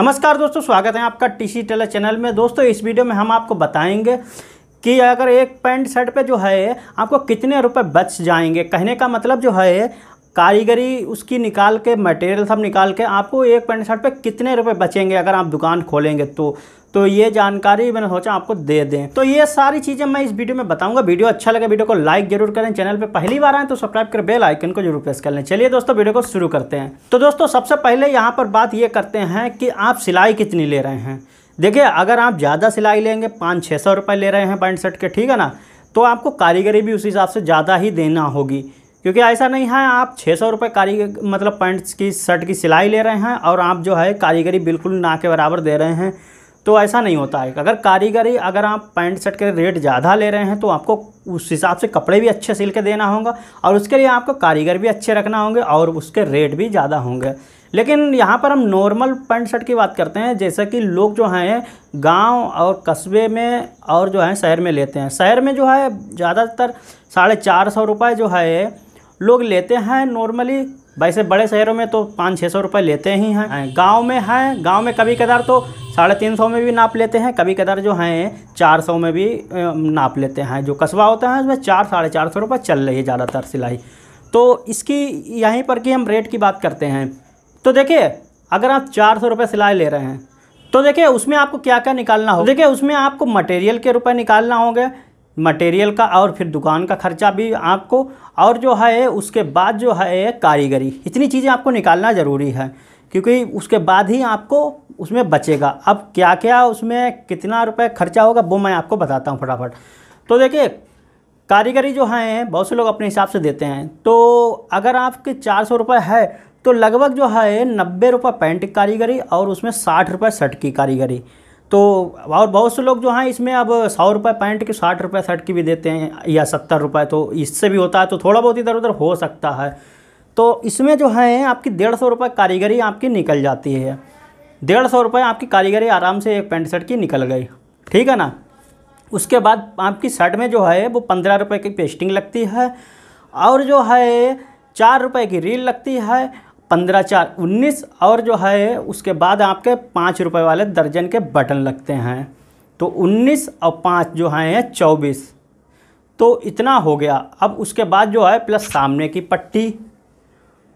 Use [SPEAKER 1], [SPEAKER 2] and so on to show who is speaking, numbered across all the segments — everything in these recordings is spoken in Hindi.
[SPEAKER 1] नमस्कार दोस्तों स्वागत है आपका टीसी टेलर चैनल में दोस्तों इस वीडियो में हम आपको बताएंगे कि अगर एक पैंट शर्ट पे जो है आपको कितने रुपए बच जाएंगे कहने का मतलब जो है कारीगरी उसकी निकाल के मटेरियल सब निकाल के आपको एक पैंट शर्ट पर कितने रुपए बचेंगे अगर आप दुकान खोलेंगे तो तो ये जानकारी मैंने सोचा आपको दे दें तो ये सारी चीज़ें मैं इस वीडियो में बताऊंगा वीडियो अच्छा लगे वीडियो को लाइक जरूर करें चैनल पे पहली बार आए तो सब्सक्राइब कर बेल आइकन को जरूर प्रेस कर लें चलिए दोस्तों वीडियो को शुरू करते हैं तो दोस्तों सबसे पहले यहाँ पर बात ये करते हैं कि आप सिलाई कितनी ले रहे हैं देखिए अगर आप ज़्यादा सिलाई लेंगे पाँच छः सौ रुपये ले रहे हैं पैंट शर्ट के ठीक है ना तो आपको कारीगरी भी उस हिसाब से ज़्यादा ही देना होगी क्योंकि ऐसा नहीं है आप छः सौ रुपये कारीगर मतलब पैंट्स की शर्ट की सिलाई ले रहे हैं और आप जो है कारीगरी बिल्कुल ना के बराबर दे रहे हैं तो ऐसा नहीं होता है अगर कारीगरी अगर आप पैंट शर्ट के रेट ज़्यादा ले रहे हैं तो आपको उस हिसाब से कपड़े भी अच्छे सिल के देना होगा और उसके लिए आपको कारीगर भी अच्छे रखना होंगे और उसके रेट भी ज़्यादा होंगे लेकिन यहाँ पर हम नॉर्मल पैंट शर्ट की बात करते हैं जैसे कि लोग जो हैं गांव और कस्बे में और जो है शहर में लेते हैं शहर में जो है ज़्यादातर साढ़े चार सौ रुपये जो है लोग लेते हैं नॉर्मली वैसे बड़े शहरों में तो पाँच छः सौ रुपये लेते ही हैं हाँ। गांव में हैं गांव में कभी कदार तो साढ़े तीन सौ में भी नाप लेते हैं कभी कदार जो हैं चार सौ में भी नाप लेते हैं जो कस्बा होता है उसमें चार साढ़े चार सौ रुपये चल रही है ज़्यादातर सिलाई तो इसकी यहीं पर कि हम रेट की बात करते हैं तो देखिए अगर आप चार सौ रुपये सिलाई ले रहे हैं तो देखिए उसमें आपको क्या क्या निकालना होगा देखिए उसमें आपको मटेरियल के रुपये निकालना होगा मटेरियल का और फिर दुकान का खर्चा भी आपको और जो है उसके बाद जो है कारीगरी इतनी चीज़ें आपको निकालना ज़रूरी है क्योंकि उसके बाद ही आपको उसमें बचेगा अब क्या क्या उसमें कितना रुपए खर्चा होगा वो मैं आपको बताता हूँ फटाफट तो देखिए कारीगरी जो है बहुत से लोग अपने हिसाब से देते हैं तो अगर आपके चार सौ रुपये है तो लगभग जो है नब्बे रुपये पैंट की कारीगरी और उसमें साठ रुपये शर्ट की कारीगरी तो और बहुत से लोग जो हैं इसमें अब सौ रुपये पैंट की साठ रुपये शर्ट की भी देते हैं या सत्तर रुपये तो इससे भी होता है तो थोड़ा बहुत इधर उधर हो सकता है तो इसमें जो है आपकी डेढ़ सौ रुपये कारीगरी आपकी निकल जाती है डेढ़ सौ रुपये आपकी कारीगरी आराम से एक पैंट शर्ट की निकल गई ठीक है ना उसके बाद आपकी शर्ट में जो है वो पंद्रह रुपये की पेस्टिंग लगती है और जो है चार रुपये की रील लगती है पंद्रह चार उन्नीस और जो है उसके बाद आपके पाँच रुपये वाले दर्जन के बटन लगते हैं तो उन्नीस और पाँच जो हैं चौबीस तो इतना हो गया अब उसके बाद जो है प्लस सामने की पट्टी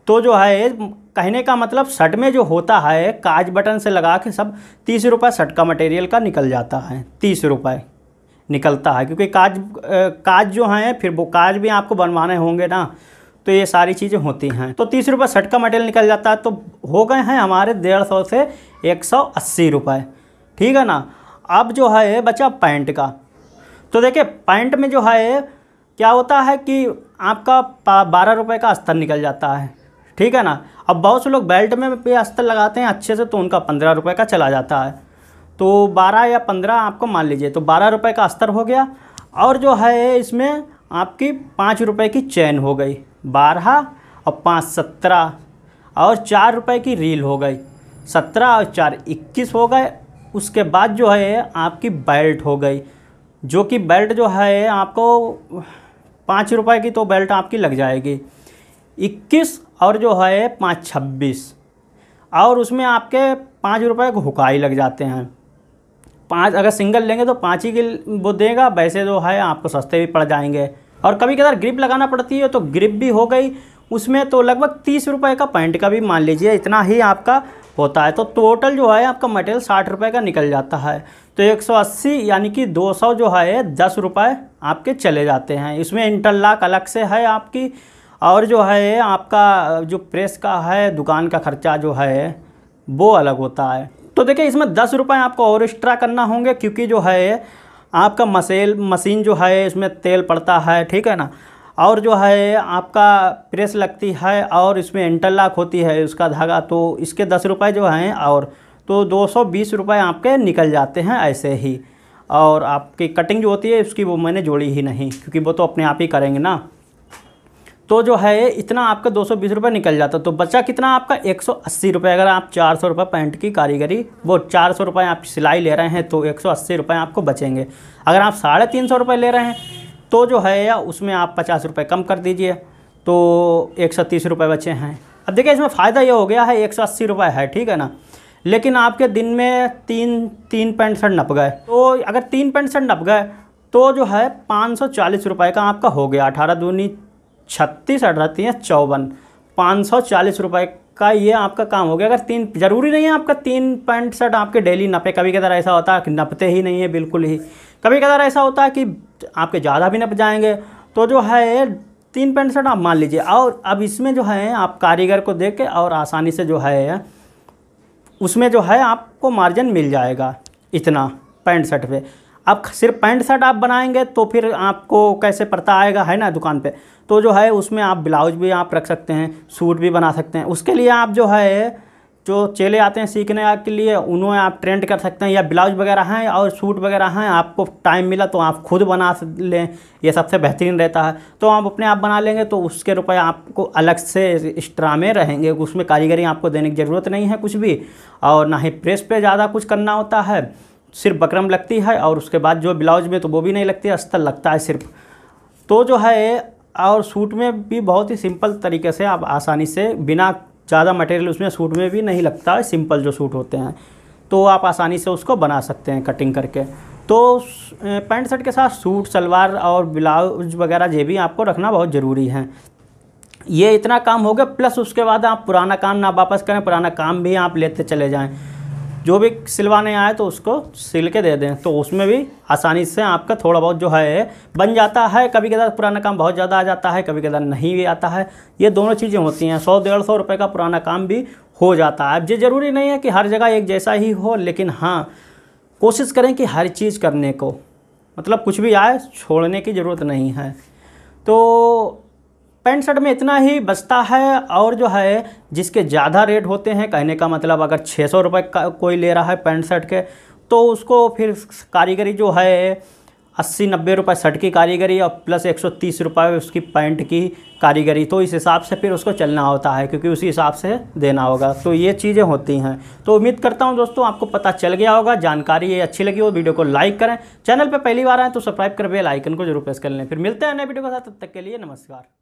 [SPEAKER 1] तो जो है कहने का मतलब शर्ट में जो होता है काज बटन से लगा के सब तीस रुपये शर्ट का मटेरियल का निकल जाता है तीस रुपये निकलता है क्योंकि काज काज जो हैं फिर वो काज भी आपको बनवाने होंगे ना तो ये सारी चीज़ें होती हैं तो तीस रुपये सट का मटेरियल निकल जाता है तो हो गए हैं हमारे डेढ़ सौ से एक सौ अस्सी रुपये ठीक है ना अब जो है बचा पैंट का तो देखिए पैंट में जो है क्या होता है कि आपका बारह रुपये का अस्तर निकल जाता है ठीक है ना अब बहुत से लोग बेल्ट में भी अस्तर लगाते हैं अच्छे से तो उनका पंद्रह रुपये का चला जाता है तो बारह या पंद्रह आपको मान लीजिए तो बारह रुपये का अस्तर हो गया और जो है इसमें आपकी पाँच रुपये की चैन हो गई बारह और पाँच सत्रह और चार रुपए की रील हो गई सत्रह और चार इक्कीस हो गए उसके बाद जो है आपकी बेल्ट हो गई जो कि बेल्ट जो है आपको पाँच रुपए की तो बेल्ट आपकी लग जाएगी इक्कीस और जो है पाँच छब्बीस और उसमें आपके पाँच रुपए को हुकाई लग जाते हैं पाँच अगर सिंगल लेंगे तो पाँच ही की वो देगा वैसे जो है आपको सस्ते भी पड़ जाएंगे और कभी कभार ग्रिप लगाना पड़ती है तो ग्रिप भी हो गई उसमें तो लगभग तीस रुपये का पैंट का भी मान लीजिए इतना ही आपका होता है तो टोटल जो है आपका मटेरियल साठ रुपये का निकल जाता है तो 180 यानी कि 200 जो है दस रुपये आपके चले जाते हैं इसमें इंटरलाक अलग से है आपकी और जो है आपका जो प्रेस का है दुकान का खर्चा जो है वो अलग होता है तो देखिए इसमें दस रुपये आपको और एक्स्ट्रा करना होंगे क्योंकि जो है आपका मसेल मशीन जो है इसमें तेल पड़ता है ठीक है ना और जो है आपका प्रेस लगती है और इसमें इंटरलॉक होती है उसका धागा तो इसके दस रुपये जो हैं और तो दो सौ बीस रुपये आपके निकल जाते हैं ऐसे ही और आपकी कटिंग जो होती है उसकी वो मैंने जोड़ी ही नहीं क्योंकि वो तो अपने आप ही करेंगे ना तो जो है इतना आपका दो सौ बीस रुपये निकल जाता तो बचा कितना आपका एक सौ अस्सी रुपये अगर आप चार सौ रुपये पैंट की कारीगरी वो चार सौ रुपये आप सिलाई ले रहे हैं तो एक सौ अस्सी रुपये आपको बचेंगे अगर आप साढ़े तीन सौ रुपये ले रहे हैं तो जो है या उसमें आप पचास रुपये कम कर दीजिए तो एक सौ तीस रुपये बचे हैं अब देखिए इसमें फ़ायदा ये हो गया है एक सौ अस्सी रुपये है ठीक है ना लेकिन आपके दिन में तीन तीन पैंट शर्ट नप गए तो अगर तीन पैंट शर्ट नप गए तो जो है पाँच सौ चालीस रुपये का आपका हो गया अठारह दूनी छत्तीस अठारह तीन चौवन पाँच सौ चालीस रुपये का ये आपका काम हो गया अगर तीन ज़रूरी नहीं है आपका तीन पैंट शर्ट आपके डेली नपे कभी कदर ऐसा होता है कि नपते ही नहीं है बिल्कुल ही कभी कदर ऐसा होता है कि आपके ज़्यादा भी नप जाएंगे तो जो है तीन पैंट शर्ट आप मान लीजिए और अब इसमें जो है आप कारीगर को देख के और आसानी से जो है उसमें जो है आपको मार्जिन मिल जाएगा इतना पैंट शर्ट पर अब सिर्फ पैंट शर्ट आप बनाएंगे तो फिर आपको कैसे पड़ता आएगा है ना दुकान पे तो जो है उसमें आप ब्लाउज भी आप रख सकते हैं सूट भी बना सकते हैं उसके लिए आप जो है जो चेले आते हैं सीखने के लिए उन्हें आप ट्रेंड कर सकते हैं या ब्लाउज वगैरह हैं और सूट वगैरह हैं आपको टाइम मिला तो आप खुद बना लें ये सबसे बेहतरीन रहता है तो आप अपने आप बना लेंगे तो उसके रुपए आपको अलग से एक्स्ट्रा में रहेंगे उसमें कारीगरी आपको देने की ज़रूरत नहीं है कुछ भी और ना ही प्रेस पे ज़्यादा कुछ करना होता है सिर्फ बकरम लगती है और उसके बाद जो ब्लाउज में तो वो भी नहीं लगती अस्तर लगता है सिर्फ तो जो है और सूट में भी बहुत ही सिंपल तरीके से आप आसानी से बिना ज़्यादा मटेरियल उसमें सूट में भी नहीं लगता है सिंपल जो सूट होते हैं तो आप आसानी से उसको बना सकते हैं कटिंग करके तो पैंट शर्ट के साथ सूट सलवार और ब्लाउज वगैरह ये भी आपको रखना बहुत ज़रूरी है ये इतना काम हो गया प्लस उसके बाद आप पुराना काम ना वापस करें पुराना काम भी आप लेते चले जाएँ जो भी सिलवाने आए तो उसको सिल के दे दें तो उसमें भी आसानी से आपका थोड़ा बहुत जो है बन जाता है कभी कदार पुराना काम बहुत ज़्यादा आ जाता है कभी कदार नहीं भी आता है ये दोनों चीज़ें होती हैं सौ डेढ़ सौ रुपये का पुराना काम भी हो जाता है अब ये ज़रूरी नहीं है कि हर जगह एक जैसा ही हो लेकिन हाँ कोशिश करें कि हर चीज़ करने को मतलब कुछ भी आए छोड़ने की ज़रूरत नहीं है तो पैंट शर्ट में इतना ही बचता है और जो है जिसके ज़्यादा रेट होते हैं कहने का मतलब अगर छः सौ रुपये का कोई ले रहा है पैंट शर्ट के तो उसको फिर कारीगरी जो है अस्सी नब्बे रुपये शर्ट की कारीगरी और प्लस एक सौ तीस रुपये उसकी पैंट की कारीगरी तो इस हिसाब से फिर उसको चलना होता है क्योंकि उसी हिसाब से देना होगा तो ये चीज़ें होती हैं तो उम्मीद करता हूँ दोस्तों आपको पता चल गया होगा जानकारी ये अच्छी लगी हो वीडियो को लाइक करें चैनल पर पहली बार आएँ तो सब्सक्राइब कर बेल आइकन को जरूर प्रेस कर लें फिर मिलते हैं नए वीडियो के साथ तब तक के लिए नमस्कार